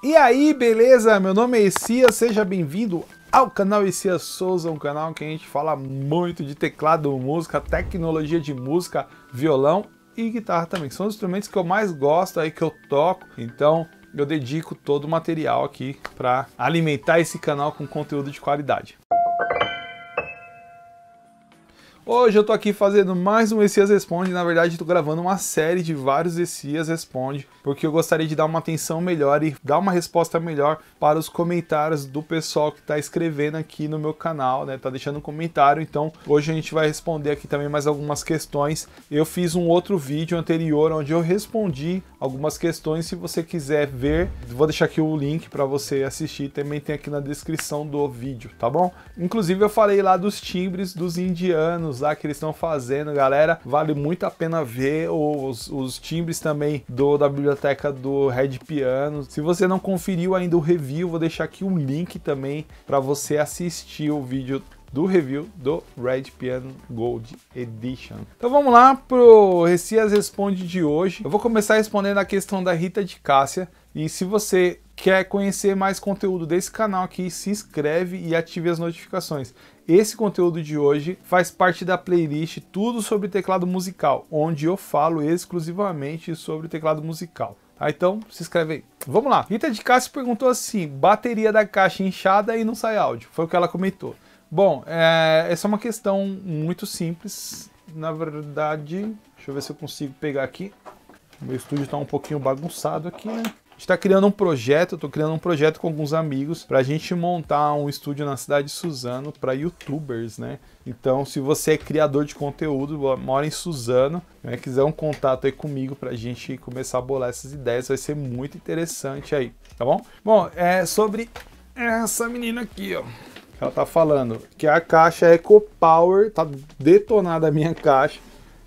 E aí, beleza? Meu nome é Essias, seja bem-vindo ao canal Essias Souza, um canal que a gente fala muito de teclado, música, tecnologia de música, violão e guitarra também. São os instrumentos que eu mais gosto aí, que eu toco. Então, eu dedico todo o material aqui para alimentar esse canal com conteúdo de qualidade. Hoje eu tô aqui fazendo mais um Essias Responde, na verdade tô gravando uma série de vários Essias Responde, porque eu gostaria de dar uma atenção melhor e dar uma resposta melhor para os comentários do pessoal que tá escrevendo aqui no meu canal, né, tá deixando um comentário, então hoje a gente vai responder aqui também mais algumas questões. Eu fiz um outro vídeo anterior onde eu respondi algumas questões, se você quiser ver, vou deixar aqui o link para você assistir, também tem aqui na descrição do vídeo, tá bom? Inclusive eu falei lá dos timbres dos indianos, usar que eles estão fazendo, galera. Vale muito a pena ver os, os timbres também do da biblioteca do Red Piano. Se você não conferiu ainda o review, vou deixar aqui um link também para você assistir o vídeo do review do Red Piano Gold Edition. Então vamos lá pro Recias Responde de hoje. Eu vou começar respondendo a questão da Rita de Cássia. E se você Quer conhecer mais conteúdo desse canal aqui? Se inscreve e ative as notificações. Esse conteúdo de hoje faz parte da playlist Tudo sobre Teclado Musical, onde eu falo exclusivamente sobre teclado musical. Ah, então, se inscreve aí. Vamos lá. Rita de Cássio perguntou assim, bateria da caixa inchada e não sai áudio. Foi o que ela comentou. Bom, é, essa é uma questão muito simples. Na verdade, deixa eu ver se eu consigo pegar aqui. meu estúdio está um pouquinho bagunçado aqui, né? está criando um projeto, estou criando um projeto com alguns amigos para a gente montar um estúdio na cidade de Suzano para youtubers, né? Então, se você é criador de conteúdo, mora em Suzano, né, quiser um contato aí comigo para a gente começar a bolar essas ideias, vai ser muito interessante aí, tá bom? Bom, é sobre essa menina aqui, ó. Ela tá falando que a caixa Eco Power tá detonada a minha caixa.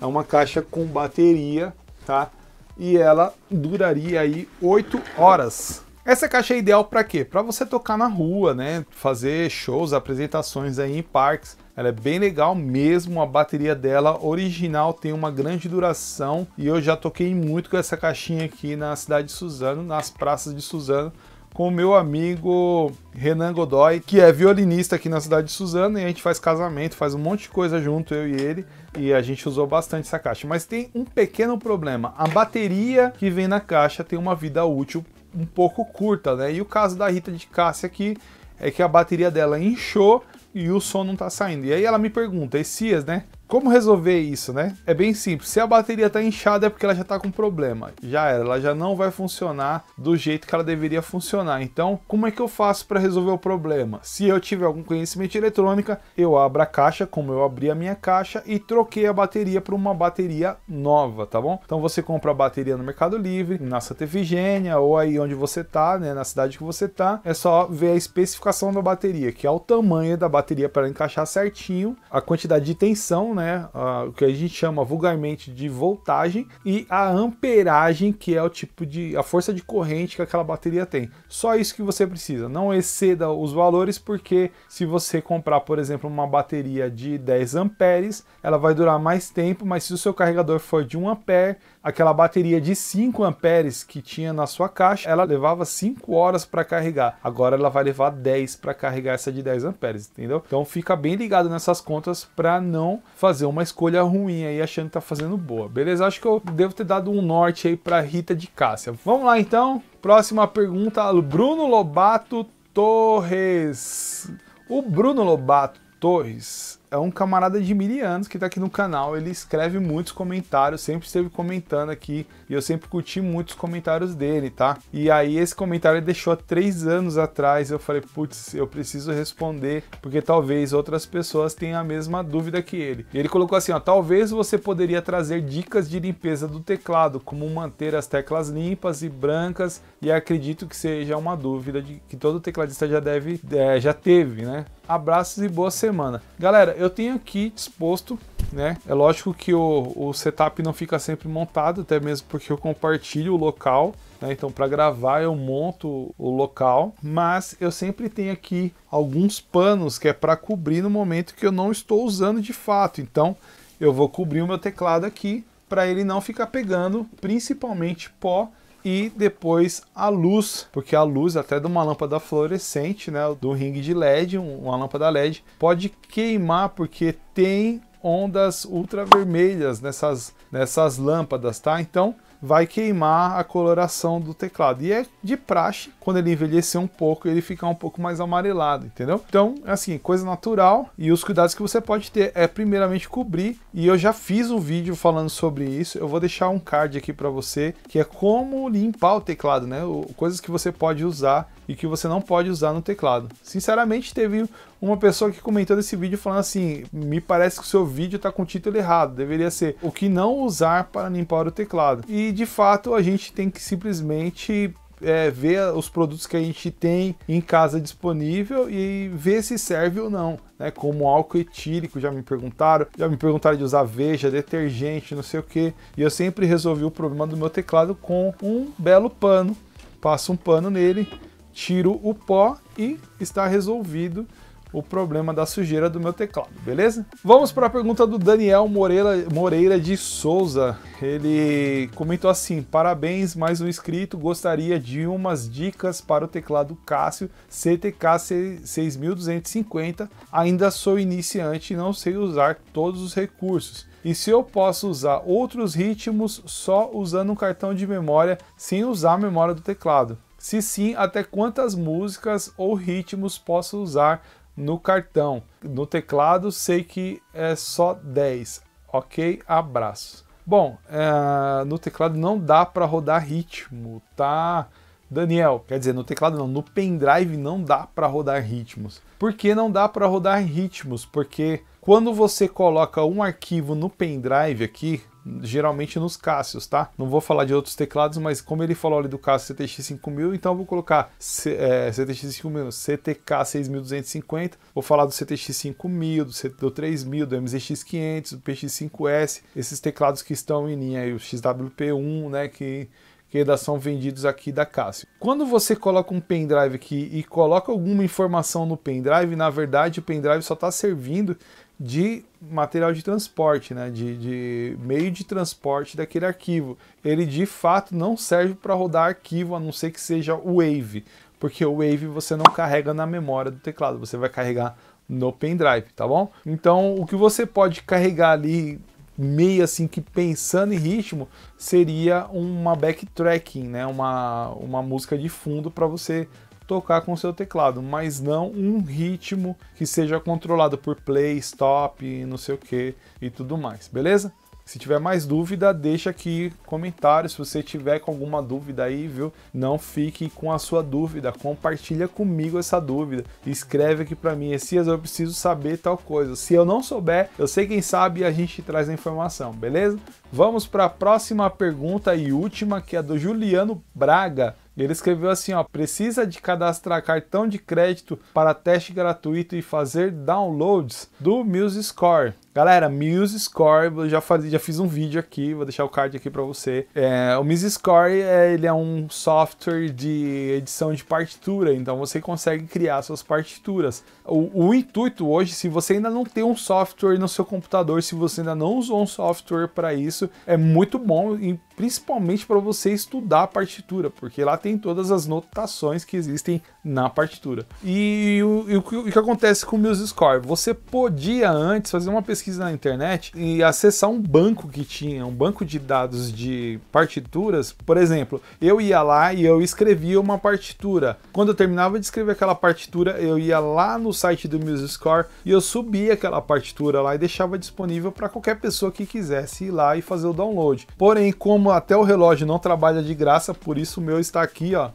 É uma caixa com bateria, tá? e ela duraria aí 8 horas. Essa caixa é ideal para quê? Para você tocar na rua, né? Fazer shows, apresentações aí em parques. Ela é bem legal mesmo, a bateria dela original tem uma grande duração e eu já toquei muito com essa caixinha aqui na cidade de Suzano, nas praças de Suzano com o meu amigo Renan Godoy, que é violinista aqui na cidade de Suzano, e a gente faz casamento, faz um monte de coisa junto, eu e ele, e a gente usou bastante essa caixa. Mas tem um pequeno problema: a bateria que vem na caixa tem uma vida útil um pouco curta, né? E o caso da Rita de Cássia aqui é que a bateria dela inchou e o som não tá saindo. E aí ela me pergunta, Esias, né? Como resolver isso, né? É bem simples. Se a bateria está inchada é porque ela já está com problema. Já era, ela já não vai funcionar do jeito que ela deveria funcionar. Então, como é que eu faço para resolver o problema? Se eu tiver algum conhecimento de eletrônica, eu abro a caixa, como eu abri a minha caixa e troquei a bateria para uma bateria nova, tá bom? Então você compra a bateria no Mercado Livre, na Santa Efigênia ou aí onde você tá, né, na cidade que você tá, é só ver a especificação da bateria, que é o tamanho da bateria para encaixar certinho, a quantidade de tensão né? o que a gente chama vulgarmente de voltagem e a amperagem, que é o tipo de a força de corrente que aquela bateria tem. Só isso que você precisa. Não exceda os valores, porque se você comprar, por exemplo, uma bateria de 10 amperes, ela vai durar mais tempo, mas se o seu carregador for de 1 ampere, aquela bateria de 5 amperes que tinha na sua caixa, ela levava 5 horas para carregar. Agora ela vai levar 10 para carregar essa de 10 amperes, entendeu? Então fica bem ligado nessas contas para não fazer uma escolha ruim aí, achando que tá fazendo boa. Beleza? Acho que eu devo ter dado um norte aí pra Rita de Cássia. Vamos lá então. Próxima pergunta, Bruno Lobato Torres. O Bruno Lobato Torres, é um camarada de milianos que está aqui no canal. Ele escreve muitos comentários, sempre esteve comentando aqui e eu sempre curti muitos comentários dele, tá? E aí esse comentário ele deixou há três anos atrás. Eu falei, putz, eu preciso responder porque talvez outras pessoas tenham a mesma dúvida que ele. E ele colocou assim, ó, talvez você poderia trazer dicas de limpeza do teclado, como manter as teclas limpas e brancas. E acredito que seja uma dúvida de que todo tecladista já deve, é, já teve, né? Abraços e boa semana, galera eu tenho aqui disposto, né? É lógico que o, o setup não fica sempre montado, até mesmo porque eu compartilho o local, né? Então, para gravar, eu monto o local, mas eu sempre tenho aqui alguns panos que é para cobrir no momento que eu não estou usando de fato. Então, eu vou cobrir o meu teclado aqui para ele não ficar pegando, principalmente pó e depois a luz, porque a luz é até de uma lâmpada fluorescente, né, do ringue de LED, uma lâmpada LED, pode queimar porque tem ondas ultravermelhas nessas, nessas lâmpadas, tá? Então, vai queimar a coloração do teclado. E é de praxe, quando ele envelhecer um pouco, ele ficar um pouco mais amarelado, entendeu? Então, assim, coisa natural e os cuidados que você pode ter é primeiramente cobrir, e eu já fiz um vídeo falando sobre isso, eu vou deixar um card aqui para você, que é como limpar o teclado, né? Coisas que você pode usar e que você não pode usar no teclado. Sinceramente, teve uma pessoa que comentou desse vídeo falando assim: me parece que o seu vídeo está com o título errado, deveria ser o que não usar para limpar o teclado. E de fato a gente tem que simplesmente é, ver os produtos que a gente tem em casa disponível e ver se serve ou não, né? Como álcool etílico, já me perguntaram, já me perguntaram de usar veja, detergente, não sei o que. E eu sempre resolvi o problema do meu teclado com um belo pano. Passo um pano nele, tiro o pó e está resolvido o problema da sujeira do meu teclado, beleza? Vamos para a pergunta do Daniel Moreira, Moreira de Souza. Ele comentou assim: parabéns, mais um inscrito. Gostaria de umas dicas para o teclado Cássio CTK 6250. Ainda sou iniciante e não sei usar todos os recursos e se eu posso usar outros ritmos só usando um cartão de memória sem usar a memória do teclado. Se sim, até quantas músicas ou ritmos posso usar no cartão. No teclado sei que é só 10. Ok, abraço. Bom, é, no teclado não dá para rodar ritmo, tá? Daniel, quer dizer, no teclado não, no pendrive não dá para rodar ritmos. Por que não dá para rodar ritmos? Porque quando você coloca um arquivo no pendrive aqui, geralmente nos Cássios, tá? Não vou falar de outros teclados, mas como ele falou ali do Cássio CTX 5000, então eu vou colocar C, é, CTX 5000, CTK 6250, vou falar do CTX 5000, do, C, do 3000, do MZX 500, do PX 5S, esses teclados que estão em linha aí, o XWP1, né, que que são vendidos aqui da Casio. Quando você coloca um pendrive aqui e coloca alguma informação no pendrive, na verdade o pendrive só está servindo de material de transporte, né? de, de meio de transporte daquele arquivo. Ele de fato não serve para rodar arquivo, a não ser que seja o Wave, porque o Wave você não carrega na memória do teclado, você vai carregar no pendrive, tá bom? Então o que você pode carregar ali meio assim que pensando em ritmo seria uma backtracking, né? Uma, uma música de fundo para você tocar com seu teclado, mas não um ritmo que seja controlado por play, stop, não sei o que e tudo mais, beleza? Se tiver mais dúvida, deixa aqui comentário. Se você tiver com alguma dúvida aí, viu? Não fique com a sua dúvida. Compartilha comigo essa dúvida. Escreve aqui para mim. Esias, eu preciso saber tal coisa. Se eu não souber, eu sei quem sabe e a gente traz a informação, beleza? Vamos para a próxima pergunta e última, que é do Juliano Braga. Ele escreveu assim, ó: "Precisa de cadastrar cartão de crédito para teste gratuito e fazer downloads do MuseScore." Galera, Muse Score, eu já, faz, já fiz um vídeo aqui, vou deixar o card aqui para você. É, o Muse Score é, ele é um software de edição de partitura, então você consegue criar suas partituras. O, o intuito hoje, se você ainda não tem um software no seu computador, se você ainda não usou um software para isso, é muito bom e principalmente para você estudar a partitura, porque lá tem todas as notações que existem na partitura. E, e, o, e o, que acontece com o Muse Score? Você podia antes fazer uma pesquisa pesquisa na internet e acessar um banco que tinha, um banco de dados de partituras. Por exemplo, eu ia lá e eu escrevia uma partitura. Quando eu terminava de escrever aquela partitura, eu ia lá no site do music score e eu subia aquela partitura lá e deixava disponível para qualquer pessoa que quisesse ir lá e fazer o download. Porém, como até o relógio não trabalha de graça, por isso o meu está aqui, ó,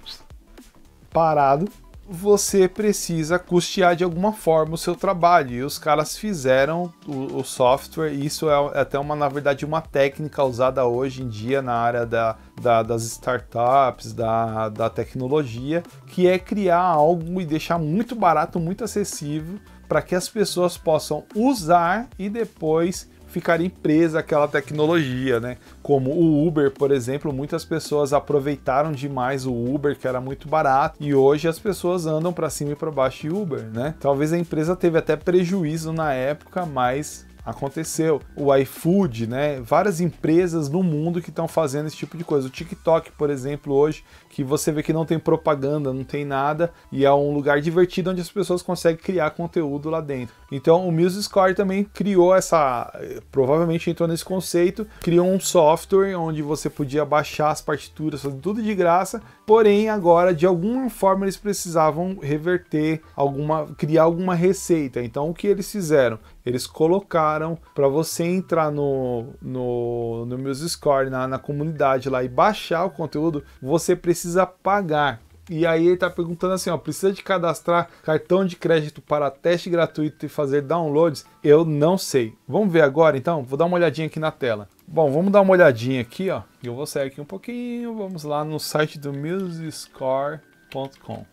parado você precisa custear de alguma forma o seu trabalho. E os caras fizeram o, o software, isso é, é até uma, na verdade, uma técnica usada hoje em dia na área da, da, das startups, da, da tecnologia, que é criar algo e deixar muito barato, muito acessível, para que as pessoas possam usar e depois ficarem presas àquela tecnologia, né? Como o Uber, por exemplo, muitas pessoas aproveitaram demais o Uber, que era muito barato, e hoje as pessoas andam para cima e para baixo de Uber, né? Talvez a empresa teve até prejuízo na época, mas aconteceu. O iFood, né? Várias empresas no mundo que estão fazendo esse tipo de coisa. O TikTok, por exemplo, hoje, que você vê que não tem propaganda, não tem nada, e é um lugar divertido onde as pessoas conseguem criar conteúdo lá dentro. Então, o Music Score também criou essa, provavelmente entrou nesse conceito, criou um software onde você podia baixar as partituras, fazer tudo de graça, porém agora de alguma forma eles precisavam reverter alguma, criar alguma receita. Então, o que eles fizeram? eles colocaram para você entrar no, no, no Music Score, na, na comunidade lá e baixar o conteúdo, você precisa pagar. E aí ele está perguntando assim, ó, precisa de cadastrar cartão de crédito para teste gratuito e fazer downloads? Eu não sei. Vamos ver agora então? Vou dar uma olhadinha aqui na tela. Bom, vamos dar uma olhadinha aqui, ó. Eu vou sair aqui um pouquinho, vamos lá no site do musicscore.com.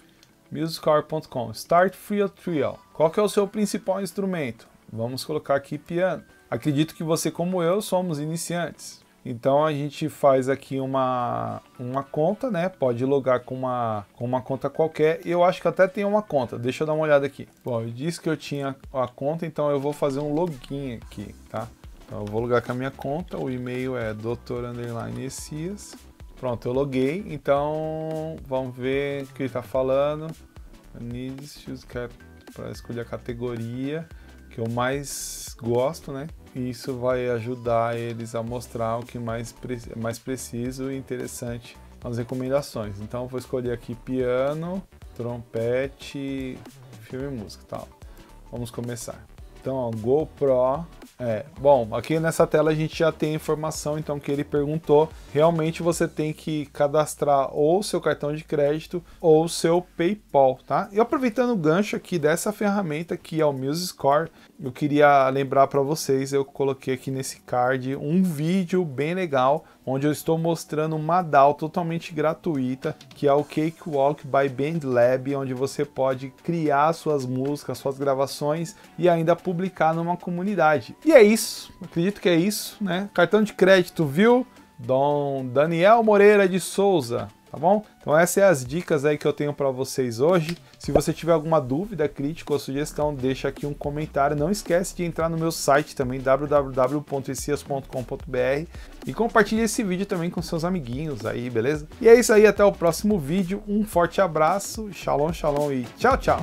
musicscore.com, Start Free Trial. Qual que é o seu principal instrumento? Vamos colocar aqui piano. Acredito que você, como eu, somos iniciantes. Então a gente faz aqui uma, uma conta, né? Pode logar com uma, com uma conta qualquer. Eu acho que até tem uma conta. Deixa eu dar uma olhada aqui. Bom, eu disse que eu tinha a conta, então eu vou fazer um login aqui, tá? Então eu vou logar com a minha conta. O e-mail é doutor__essias. Pronto, eu loguei. Então vamos ver o que ele está falando. Needs choose para escolher a categoria que eu mais gosto, né? E isso vai ajudar eles a mostrar o que mais, pre mais preciso e interessante nas recomendações. Então vou escolher aqui piano, trompete, filme e música, tal. Tá? Vamos começar. Então, ó, GoPro é, bom, aqui nessa tela a gente já tem a informação então que ele perguntou. Realmente você tem que cadastrar ou seu cartão de crédito ou seu PayPal, tá? E aproveitando o gancho aqui dessa ferramenta que é o Music eu queria lembrar para vocês, eu coloquei aqui nesse card um vídeo bem legal onde eu estou mostrando uma DAO totalmente gratuita, que é o Cakewalk by BandLab, onde você pode criar suas músicas, suas gravações e ainda publicar numa comunidade. E é isso, acredito que é isso, né? Cartão de crédito, viu? Dom Daniel Moreira de Souza, tá bom? Então essas são as dicas aí que eu tenho para vocês hoje. Se você tiver alguma dúvida, crítica ou sugestão, deixa aqui um comentário. Não esquece de entrar no meu site também, www.essias.com.br e compartilhe esse vídeo também com seus amiguinhos aí, beleza? E é isso aí, até o próximo vídeo. Um forte abraço, shalom, shalom e tchau, tchau!